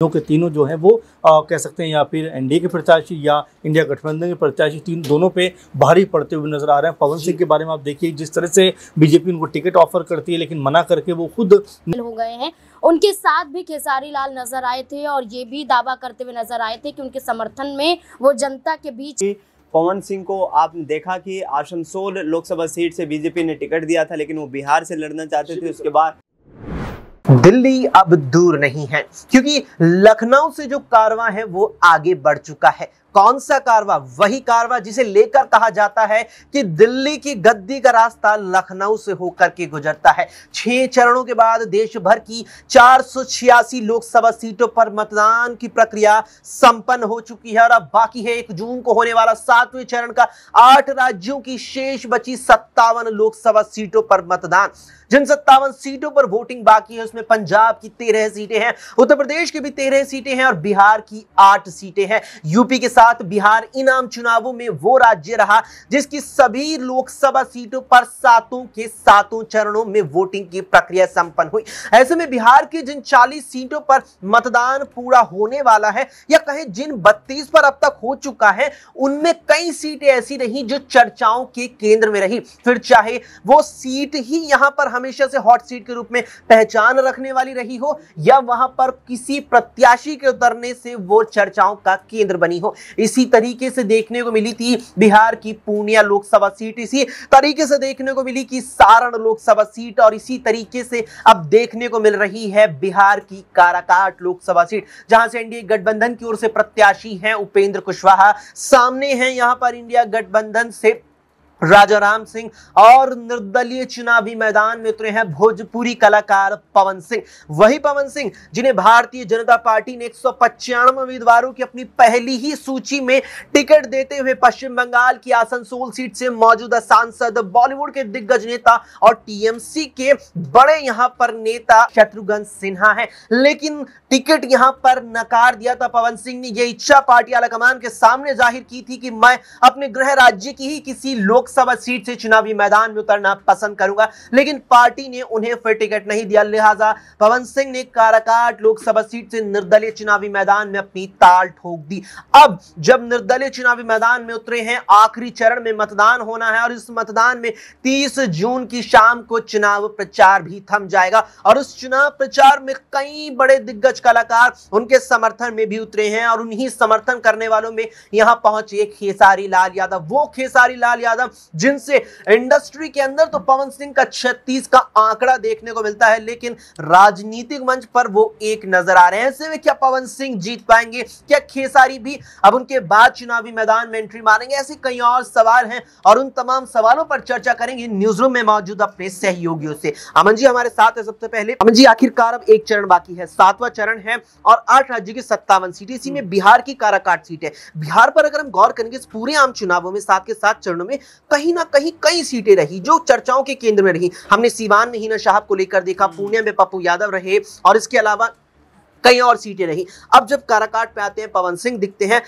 तीनों के तीनों जो हैं वो आ, कह सकते हैं या फिर एनडीए के प्रत्याशी या इंडिया गठबंधन के प्रत्याशी तीन दोनों पे भारी पड़ते हुए नजर आ रहे हैं पवन सिंह के बारे में आप देखिए जिस तरह से बीजेपी उनको टिकट ऑफर करती है लेकिन मना करके वो खुद हो गए हैं उनके साथ भी खेसारी लाल नजर आए थे और ये भी दावा करते हुए नजर आए थे कि उनके समर्थन में वो जनता के बीच पवन सिंह को आपने देखा कि आसनसोल लोकसभा सीट से बीजेपी ने टिकट दिया था लेकिन वो बिहार से लड़ना चाहते थे उसके बाद दिल्ली अब दूर नहीं है क्योंकि लखनऊ से जो कारवां है वो आगे बढ़ चुका है कौन सा कारवा वही कारवा जिसे लेकर कहा जाता है कि दिल्ली की गद्दी का रास्ता लखनऊ से होकर के गुजरता है छह चरणों के बाद देश भर की चार लोकसभा सीटों पर मतदान की प्रक्रिया संपन्न हो चुकी है और अब बाकी है एक जून को होने वाला सातवें चरण का आठ राज्यों की शेष बची सत्तावन लोकसभा सीटों पर मतदान जिन सत्तावन सीटों पर वोटिंग बाकी है उसमें पंजाब की तेरह सीटें हैं उत्तर प्रदेश की भी तेरह सीटें हैं और बिहार की आठ सीटें हैं यूपी के साथ साथ बिहार इन आम चुनावों में वो राज्य रहा जिसकी सभी लोकसभा सीटों पर सातों के सातों चरणों में वोटिंग की प्रक्रिया संपन्न हुई ऐसे में बिहार की जिन 40 सीटों पर मतदान पूरा होने वाला है या कहें जिन 32 पर अब तक हो चुका है उनमें कई सीटें ऐसी रही जो चर्चाओं के केंद्र में रही फिर चाहे वो सीट ही यहां पर हमेशा से हॉट सीट के रूप में पहचान रखने वाली रही हो या वहां पर किसी प्रत्याशी के उतरने से वो चर्चाओं का केंद्र बनी हो इसी तरीके से देखने को मिली थी बिहार की पूर्णिया लोकसभा सीट इसी तरीके से देखने को मिली कि सारण लोकसभा सीट और इसी तरीके से अब देखने को मिल रही है बिहार की काराकाट लोकसभा सीट जहां से एनडीए गठबंधन की ओर से प्रत्याशी हैं उपेंद्र कुशवाहा सामने हैं यहां पर इंडिया गठबंधन से राजा राम सिंह और निर्दलीय चुनावी मैदान में उतरे हैं भोजपुरी कलाकार पवन सिंह वही पवन सिंह जिन्हें भारतीय जनता पार्टी ने एक उम्मीदवारों की अपनी पहली ही सूची में टिकट देते हुए पश्चिम बंगाल की आसनसोल सीट से मौजूदा सांसद बॉलीवुड के दिग्गज नेता और टीएमसी के बड़े यहां पर नेता शत्रुघ्न सिन्हा है लेकिन टिकट यहां पर नकार दिया था पवन सिंह ने यह इच्छा पार्टी कमान के सामने जाहिर की थी कि मैं अपने गृह राज्य की ही किसी लोक लोकसभा सीट से चुनावी मैदान में उतरना पसंद करूंगा लेकिन पार्टी ने उन्हें फिर टिकट नहीं दिया लिहाजा पवन सिंह ने काराकाट लोकसभा सीट से निर्दलीय चुनावी मैदान में अपनी ताल ठोक दी अब जब निर्दलीय चुनावी मैदान में उतरे हैं आखिरी चरण में मतदान होना है और इस मतदान में तीस जून की शाम को चुनाव प्रचार भी थम जाएगा और उस चुनाव प्रचार में कई बड़े दिग्गज कलाकार उनके समर्थन में भी उतरे हैं और उन्हीं समर्थन करने वालों में यहां पहुंचे खेसारी लाल यादव वो खेसारी लाल यादव जिनसे इंडस्ट्री के अंदर तो पवन सिंह का छत्तीस का आंकड़ा देखने को मिलता है लेकिन राजनीतिक मंच पर वो एक नजर आ रहे हैं ऐसे में क्या पवन सिंह जीत पाएंगे क्या खेसारी भी अब उनके बाद चुनावी मैदान में एंट्री मारेंगे ऐसे कई और सवाल हैं और उन तमाम सवालों पर चर्चा करेंगे न्यूज रूम में मौजूद अपने सहयोगियों से अमन जी हमारे साथ है सबसे पहले अमन जी आखिरकार अब एक चरण बाकी है सातवां चरण है और आठ राज्यों की सत्तावन सीट इसी में हम्म। बिहार की काराकाट सीट है बिहार पर अगर हम गौर करेंगे पूरे आम चुनावों में साथ के साथ चरणों में कहीं ना कहीं कई सीटें रही जो चर्चाओं के केंद्र में रही हमने सीवान में हीना शाह को लेकर देखा हम्म। पूर्णिया में पप्पू यादव रहे और इसके अलावा कई और सीटें रही अब जब काराकाट पे आते हैं पवन सिंह दिखते हैं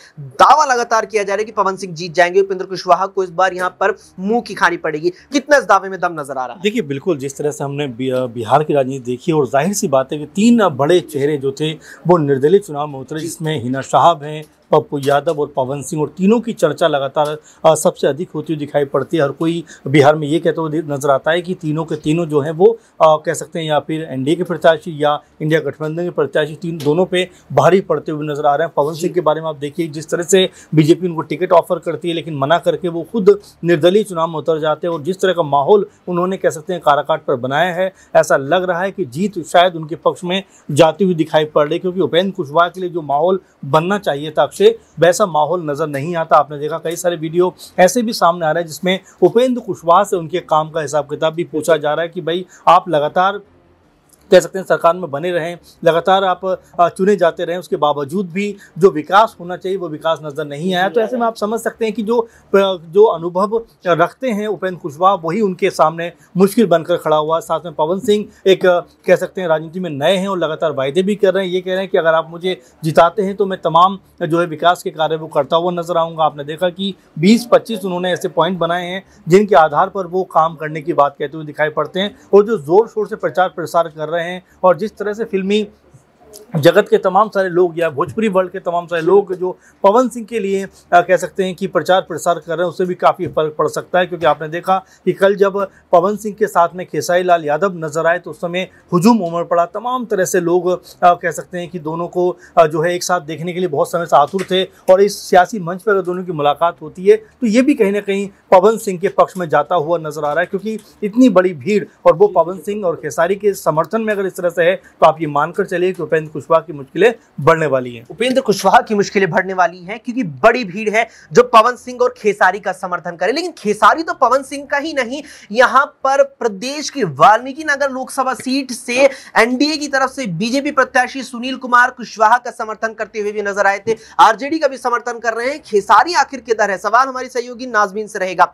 दावा लगातार किया जा रहा है कि पवन सिंह जीत जाएंगे उपेंद्र कुशवाहा को इस बार यहाँ पर मुंह की खानी पड़ेगी कितना इस दावे में दम नजर आ रहा है देखिए बिल्कुल जिस तरह से हमने बिहार की राजनीति देखी और जाहिर सी बात है कि तीन बड़े चेहरे जो थे वो निर्दलीय चुनाव में उतरे जिसमें हिना साहब हैं पप्पू यादव और पवन सिंह और तीनों की चर्चा लगातार सबसे अधिक होती हुई दिखाई पड़ती है हर कोई बिहार में ये कहते हुए नजर आता है कि तीनों के तीनों जो हैं वो आ, कह सकते हैं या फिर एनडीए के प्रत्याशी या इंडिया गठबंधन के प्रत्याशी तीन दोनों पे भारी पड़ते हुए नजर आ रहे हैं पवन सिंह के बारे में आप देखिए जिस तरह से बीजेपी उनको टिकट ऑफर करती है लेकिन मना करके वो खुद निर्दलीय चुनाव में उतर जाते हैं और जिस तरह का माहौल उन्होंने कह सकते हैं काराकाट पर बनाया है ऐसा लग रहा है कि जीत शायद उनके पक्ष में जाती हुई दिखाई पड़ रही क्योंकि उपेंद्र कुशवाहा के लिए जो माहौल बनना चाहिए था से वैसा माहौल नज़र नहीं आता आपने देखा कई सारे वीडियो ऐसे भी सामने आ रहे हैं जिसमें उपेंद्र कुशवाहा से उनके काम का हिसाब किताब भी पूछा जा रहा है कि भाई आप लगातार कह सकते हैं सरकार में बने रहें लगातार आप चुने जाते रहें उसके बावजूद भी जो विकास होना चाहिए वो विकास नज़र नहीं आया तो ऐसे में आप समझ सकते हैं कि जो जो अनुभव रखते हैं उपेंद्र कुशवाहा वही उनके सामने मुश्किल बनकर खड़ा हुआ साथ में पवन सिंह एक कह सकते हैं राजनीति में नए हैं और लगातार वायदे भी कर रहे हैं ये कह रहे हैं कि अगर आप मुझे जिताते हैं तो मैं तमाम जो है विकास के कार्य वो करता हुआ नजर आऊंगा आपने देखा कि बीस पच्चीस उन्होंने ऐसे पॉइंट बनाए हैं जिनके आधार पर वो काम करने की बात कहते हुए दिखाई पड़ते हैं और जो जोर शोर से प्रचार प्रसार कर रहे हैं रहे हैं और जिस तरह से फिल्मी जगत के तमाम सारे लोग या भोजपुरी वर्ल्ड के तमाम सारे लोग जो पवन सिंह के लिए आ, कह सकते हैं कि प्रचार प्रसार कर रहे हैं उससे भी काफ़ी फर्क पड़ सकता है क्योंकि आपने देखा कि कल जब पवन सिंह के साथ में खेसाई लाल यादव नजर आए तो उस समय हुजूम उमड़ पड़ा तमाम तरह से लोग आ, कह सकते हैं कि दोनों को आ, जो है एक साथ देखने के लिए बहुत समय से आतुर थे और इस सियासी मंच पर अगर दोनों की मुलाकात होती है तो ये भी कहीं ना कहीं पवन सिंह के पक्ष में जाता हुआ नजर आ रहा है क्योंकि इतनी बड़ी भीड़ और वो पवन सिंह और खेसारी के समर्थन में अगर इस तरह से है तो आप ये मानकर चलिए कि उपेंद्र कुशवाहा की मुश्किलें बढ़ने वाली हैं उपेंद्र कुशवाहा की मुश्किलें बढ़ने वाली हैं क्योंकि बड़ी भीड़ है जो पवन सिंह और खेसारी का समर्थन करे लेकिन खेसारी तो पवन सिंह का ही नहीं यहाँ पर प्रदेश की वाल्मीकि नगर लोकसभा सीट से एनडीए की तरफ से बीजेपी प्रत्याशी सुनील कुमार कुशवाहा का समर्थन करते हुए भी नजर आए थे आरजेडी का भी समर्थन कर रहे हैं खेसारी आखिर किधर है सवाल हमारी सहयोगी नाजमीन से रहेगा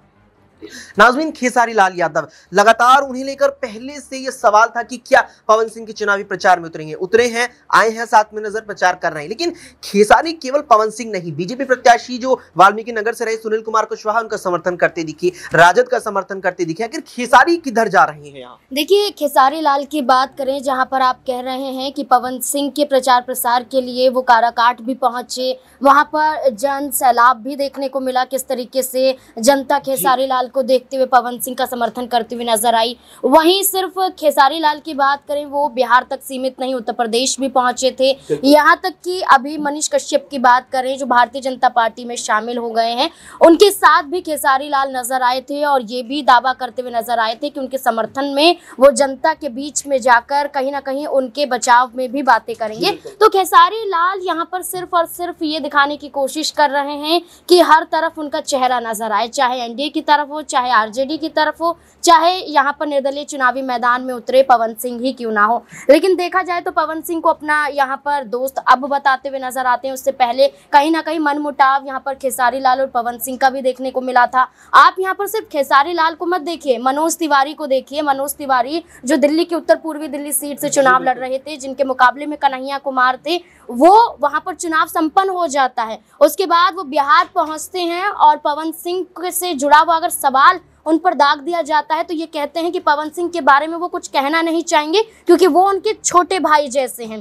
नाजमीन खेसारी लाल यादव लगातार उन्हें लेकर पहले से यह सवाल था कि क्या पवन सिंह के चुनावी प्रचार में उतरेंगे उतरे हैं आए हैं साथ में नजर प्रचार कर रहे हैं लेकिन खेसारी केवल पवन सिंह नहीं बीजेपी प्रत्याशी जो वाल्मीकि नगर से रहे सुनील कुमार कुशवाहा उनका समर्थन करते दिखे राजद का समर्थन करते दिखे आखिर खेसारी किधर जा रहे हैं यहाँ देखिए खेसारी लाल की बात करें जहाँ पर आप कह रहे हैं कि पवन सिंह के प्रचार प्रसार के लिए वो काराकाट भी पहुंचे वहां पर जन सैलाब भी देखने को मिला किस तरीके से जनता खेसारी लाल को देखते हुए पवन सिंह का समर्थन करते हुए नजर आई वहीं सिर्फ खेसारी लाल की बात करें वो बिहार तक सीमित नहीं उत्तर प्रदेश भी पहुंचे थे यहाँ तक कि अभी मनीष कश्यप की बात करें जो भारतीय जनता पार्टी में शामिल हो गए हैं उनके साथ भी खेसारी लाल नजर आए थे और ये भी दावा करते हुए नजर आए थे कि उनके समर्थन में वो जनता के बीच में जाकर कहीं ना कहीं उनके बचाव में भी बातें करेंगे तो खेसारी लाल यहाँ पर सिर्फ और सिर्फ ये दिखाने की कोशिश कर रहे हैं कि हर तरफ उनका चेहरा नजर आए चाहे एनडीए की तरफ हो चाहे आरजेडी की तरफ हो चाहे यहाँ पर निर्दलीय चुनावी मैदान में उतरे पवन सिंह ही क्यों ना हो लेकिन देखा जाए तो पवन सिंह को अपना यहाँ पर दोस्त अब बताते हुए नजर आते हैं उससे पहले कहीं ना कहीं मनमुटाव यहाँ पर खेसारी लाल और पवन सिंह का भी देखने को मिला था आप यहाँ पर सिर्फ खेसारी लाल को मत देखिए मनोज तिवारी को देखिए मनोज तिवारी जो दिल्ली की उत्तर पूर्वी दिल्ली सीट से चुनाव लड़ रहे थे जिनके मुकाबले में कन्हैया कुमार थे वो वहां पर चुनाव संपन्न हो जाता है उसके बाद वो बिहार पहुंचते हैं और पवन सिंह से जुड़ा हुआ अगर सवाल उन पर दाग दिया जाता है तो ये कहते हैं कि पवन सिंह के बारे में वो कुछ कहना नहीं चाहेंगे क्योंकि वो उनके छोटे भाई जैसे हैं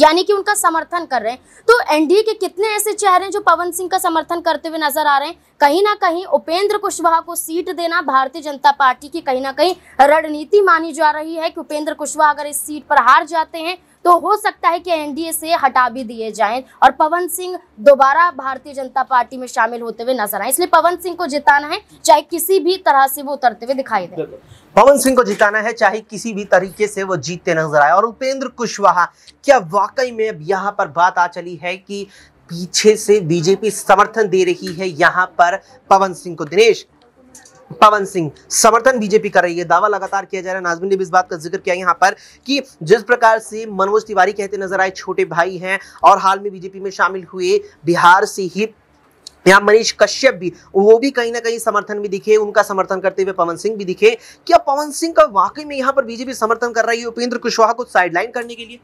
यानी कि उनका समर्थन कर रहे हैं तो एनडीए के कितने ऐसे चेहरे हैं जो पवन सिंह का समर्थन करते हुए नजर आ रहे हैं कहीं ना कहीं उपेंद्र कुशवाहा को सीट देना भारतीय जनता पार्टी की कहीं ना कहीं रणनीति मानी जा रही है कि उपेंद्र कुशवाहा अगर इस सीट पर हार जाते हैं तो हो सकता है कि एनडीए से हटा भी दिए जाएं और पवन सिंह दोबारा भारतीय जनता पार्टी में शामिल होते हुए नजर आए इसलिए पवन सिंह को जिताना है चाहे किसी भी तरह से वो उतरते हुए दिखाई दे पवन सिंह को जिताना है चाहे किसी भी तरीके से वो जीतते नजर आए और उपेंद्र कुशवाहा क्या वाकई में अब यहाँ पर बात आ चली है कि पीछे से बीजेपी समर्थन दे रही है यहाँ पर पवन सिंह को दिनेश पवन सिंह समर्थन बीजेपी कर रही है दावा लगातार किया जा रहा है नाजमिन ने भी इस बात का जिक्र किया यहाँ पर कि जिस प्रकार से मनोज तिवारी कहते नजर आए छोटे भाई हैं और हाल में बीजेपी में शामिल हुए बिहार से ही यहाँ मनीष कश्यप भी वो भी कहीं ना कहीं समर्थन भी दिखे उनका समर्थन करते हुए पवन सिंह भी दिखे क्या पवन सिंह का वाकई में यहाँ पर बीजेपी समर्थन कर रही है उपेंद्र कुशवाहा को साइडलाइन करने के लिए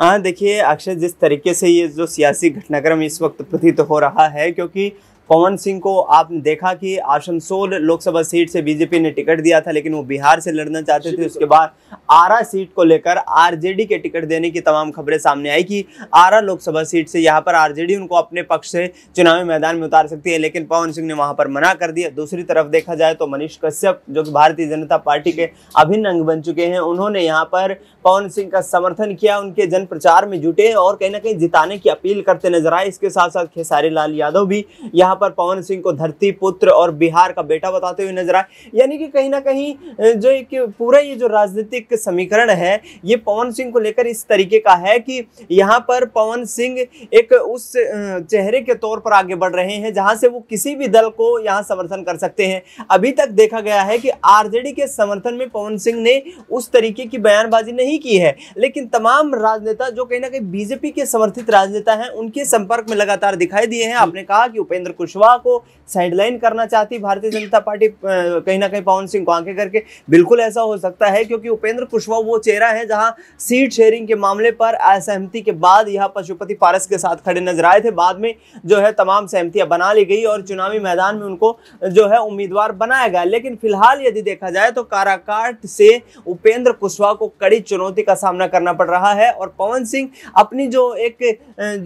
हाँ देखिए अक्षय जिस तरीके से ये जो सियासी घटनाक्रम इस वक्त प्रतीत हो रहा है क्योंकि पवन सिंह को आपने देखा कि आसनसोल लोकसभा सीट से बीजेपी ने टिकट दिया था लेकिन वो बिहार से लड़ना चाहते थे उसके बाद आरा सीट को लेकर आरजेडी के टिकट देने की तमाम खबरें सामने आई कि आरा लोकसभा सीट से यहाँ पर आरजेडी उनको अपने पक्ष से चुनावी मैदान में उतार सकती है लेकिन पवन सिंह ने वहां पर मना कर दिया दूसरी तरफ देखा जाए तो मनीष कश्यप जो कि भारतीय जनता पार्टी के अभिन्न अंग बन चुके हैं उन्होंने यहाँ पर पवन सिंह का समर्थन किया उनके जनप्रचार में जुटे और कहीं ना कहीं जिताने की अपील करते नजर आए इसके साथ साथ खेसारी लाल यादव भी यहाँ यहाँ पर पवन सिंह को धरती पुत्र और बिहार का बेटा बताते हुए नजर आए यानी कि कहीं ना कहीं जो एक पूरा ये जो राजनीतिक समीकरण है ये पवन सिंह को लेकर इस तरीके का है कि यहाँ पर पवन सिंह एक उस चेहरे के तौर पर आगे बढ़ रहे हैं जहाँ से वो किसी भी दल को यहाँ समर्थन कर सकते हैं अभी तक देखा गया है कि आर के समर्थन में पवन सिंह ने उस तरीके की बयानबाजी नहीं की है लेकिन तमाम राजनेता जो कहीं ना कहीं बीजेपी के समर्थित राजनेता हैं उनके संपर्क में लगातार दिखाई दिए हैं आपने कहा कि उपेंद्र कुशवाहा को साइडलाइन करना चाहती भारतीय जनता पार्टी कहीं ना कहीं पवन सिंह को आंखें करके बिल्कुल ऐसा हो सकता है क्योंकि उपेंद्र कुशवाहा वो चेहरा है जहां सीट शेयरिंग के मामले पर असहमति के बाद यह पशुपति पारस के साथ खड़े नजर आए थे बाद में जो है तमाम सहमतियां बना ली गई और चुनावी मैदान में उनको जो है उम्मीदवार बनाया गया लेकिन फिलहाल यदि देखा जाए तो काराकाट से उपेंद्र कुशवाहा को कड़ी चुनौती का सामना करना पड़ रहा है और पवन सिंह अपनी जो एक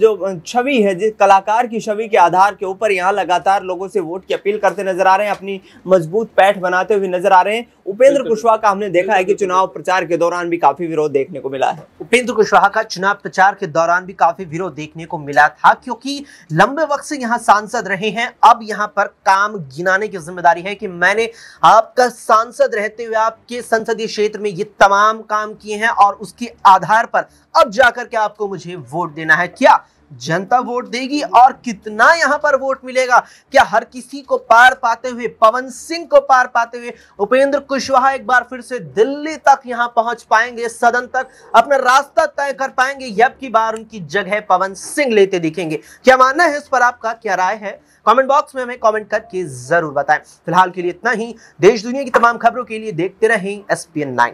जो छवि है जिस कलाकार की छवि के आधार के ऊपर यहाँ यहाँ लगातार लोगों से वोट की अपील करते नजर आ रहे हैं अपनी मजबूत पैठ बनाते हुए नजर आ रहे हैं उपेंद्र कुशवाहा का हमने देखा है कि चुनाव प्रचार के दौरान भी काफी विरोध देखने को मिला है उपेंद्र कुशवाहा का चुनाव प्रचार के दौरान भी काफी विरोध देखने को मिला था क्योंकि लंबे वक्त से यहाँ सांसद रहे हैं अब यहाँ पर काम गिनाने की जिम्मेदारी है कि मैंने आपका सांसद रहते हुए आपके संसदीय क्षेत्र में ये तमाम काम किए हैं और उसके आधार पर अब जाकर के आपको मुझे वोट देना है क्या जनता वोट देगी और कितना यहां पर वोट मिलेगा क्या हर किसी को पार पाते हुए पवन सिंह को पार पाते हुए उपेंद्र कुशवाहा एक बार फिर से दिल्ली तक यहां पहुंच पाएंगे सदन तक अपना रास्ता तय कर पाएंगे यब की बार उनकी जगह पवन सिंह लेते दिखेंगे क्या मानना है इस पर आपका क्या राय है कमेंट बॉक्स में हमें कमेंट करके जरूर बताएं फिलहाल के लिए इतना ही देश दुनिया की तमाम खबरों के लिए देखते रहें एसपीएन नाइन